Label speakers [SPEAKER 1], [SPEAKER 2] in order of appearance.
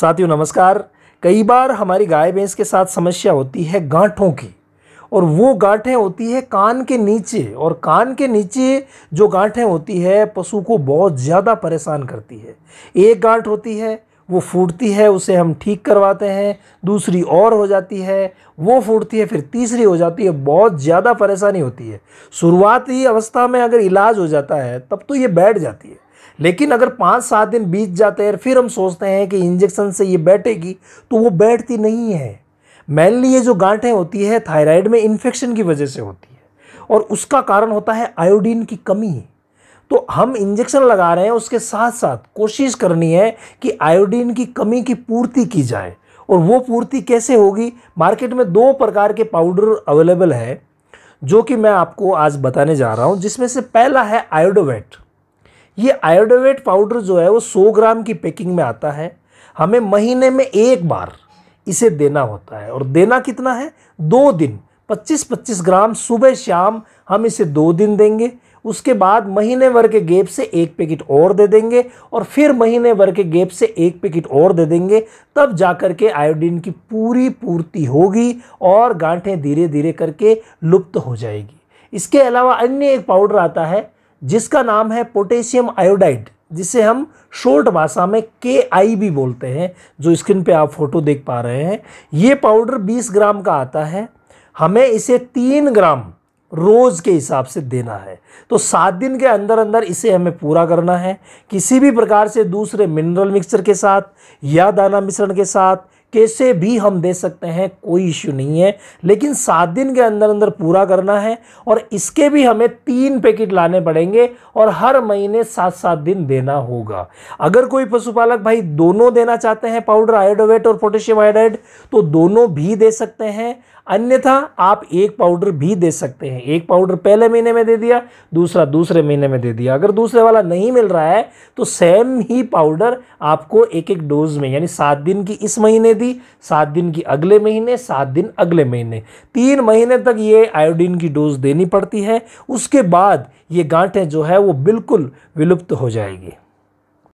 [SPEAKER 1] साथियों नमस्कार कई बार हमारी गाय भैंस के साथ समस्या होती है गांठों की और वो गांठें होती है कान के नीचे और कान के नीचे जो गांठें होती है पशु को बहुत ज़्यादा परेशान करती है एक गांठ होती है वो फूटती है उसे हम ठीक करवाते हैं दूसरी और हो जाती है वो फूटती है फिर तीसरी हो जाती है बहुत ज़्यादा परेशानी होती है शुरुआती अवस्था में अगर इलाज हो जाता है तब तो ये बैठ जाती है लेकिन अगर पाँच सात दिन बीत जाते हैं फिर हम सोचते हैं कि इंजेक्शन से ये बैठेगी तो वो बैठती नहीं है मेनली ये जो गांठें होती है थायराइड में इन्फेक्शन की वजह से होती है और उसका कारण होता है आयोडीन की कमी तो हम इंजेक्शन लगा रहे हैं उसके साथ साथ कोशिश करनी है कि आयोडीन की कमी की पूर्ति की जाए और वो पूर्ति कैसे होगी मार्केट में दो प्रकार के पाउडर अवेलेबल है जो कि मैं आपको आज बताने जा रहा हूँ जिसमें से पहला है आयोडोवेट ये आयोडोवेट पाउडर जो है वो 100 ग्राम की पैकिंग में आता है हमें महीने में एक बार इसे देना होता है और देना कितना है दो दिन 25-25 ग्राम सुबह शाम हम इसे दो दिन देंगे उसके बाद महीने भर के गेप से एक पैकेट और दे देंगे और फिर महीने भर के गेप से एक पैकेट और दे देंगे तब जा कर के आयोडीन की पूरी पूर्ति होगी और गांठें धीरे धीरे करके लुप्त हो जाएगी इसके अलावा अन्य एक पाउडर आता है जिसका नाम है पोटेशियम आयोडाइड जिसे हम शॉर्ट भाषा में के आई भी बोलते हैं जो स्क्रीन पे आप फोटो देख पा रहे हैं ये पाउडर 20 ग्राम का आता है हमें इसे तीन ग्राम रोज़ के हिसाब से देना है तो सात दिन के अंदर अंदर इसे हमें पूरा करना है किसी भी प्रकार से दूसरे मिनरल मिक्सचर के साथ या दाना मिश्रण के साथ कैसे भी हम दे सकते हैं कोई इश्यू नहीं है लेकिन सात दिन के अंदर अंदर पूरा करना है और इसके भी हमें तीन पैकेट लाने पड़ेंगे और हर महीने सात सात दिन देना होगा अगर कोई पशुपालक भाई दोनों देना चाहते हैं पाउडर आयोडोवेट और पोटेशियम आयोडाइड तो दोनों भी दे सकते हैं अन्यथा आप एक पाउडर भी दे सकते हैं एक पाउडर पहले महीने में दे दिया दूसरा दूसरे महीने में दे दिया अगर दूसरे वाला नहीं मिल रहा है तो सेम ही पाउडर आपको एक एक डोज में यानी सात दिन की इस महीने दी भी सात दिन की अगले महीने सात दिन अगले महीने तीन महीने तक ये आयोडीन की डोज देनी पड़ती है उसके बाद ये गांठें जो है वो बिल्कुल विलुप्त हो जाएगी